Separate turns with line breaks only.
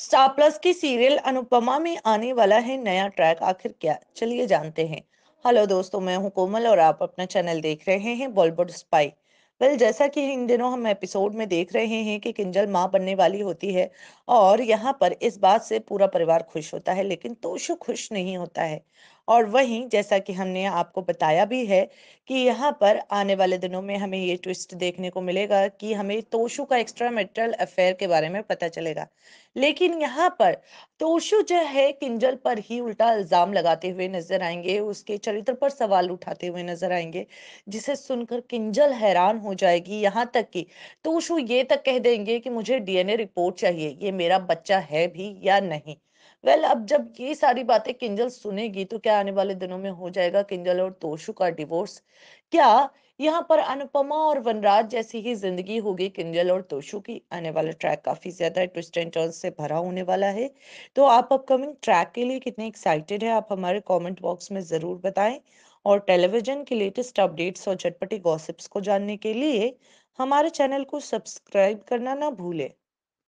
star Plus की serial Anupama में आने वाला है नया ट्रैक आखिर क्या चलिए जानते हैं हेलो दोस्तों मैं हूं कोमल और आप अपना चैनल देख रहे हैं बॉलीवुड स्पाई वेल जैसा कि इन दिनों हम एपिसोड में देख रहे हैं कि किंजल माँ बनने वाली होती है और यहाँ पर इस बात से पूरा परिवार खुश होता है लेकिन तोशु खुश नहीं होता है और वहीं जैसा कि हमने आपको बताया भी है कि यहाँ पर आने वाले दिनों में हमें ये ट्विस्ट देखने को मिलेगा कि हमें तोशु का एक्स्ट्रा मेटल अफेयर के बारे में पता चलेगा लेकिन यहाँ पर तोशु जो है किंजल पर ही उल्टा इल्ज़ाम लगाते हुए नजर आएंगे उसके चरित्र पर सवाल उठाते हुए नजर आएंगे जिसे सुनकर किंजल हैरान हो जाएगी यहाँ तक कि तोशु ये तक कह देंगे कि मुझे डीएनए रिपोर्ट चाहिए ये मेरा बच्चा है भी या नहीं वेल well, अब जब ये सारी बातें किंजल सुनेगी तो क्या आने वाले दिनों में हो जाएगा किंजल और तोशु का डिवोर्स क्या यहाँ पर अनुपमा और वनराज जैसी ही जिंदगी होगी किंजल और तोशु की आने वाला ट्रैक काफी ज्यादा ट्विस्ट एंड टर्न से भरा होने वाला है तो आप अपकमिंग ट्रैक के लिए कितने एक्साइटेड है आप हमारे कॉमेंट बॉक्स में जरूर बताएं और टेलीविजन के लेटेस्ट अपडेट्स और चटपटी गॉसिप्स को जानने के लिए हमारे चैनल को सब्सक्राइब करना ना भूलें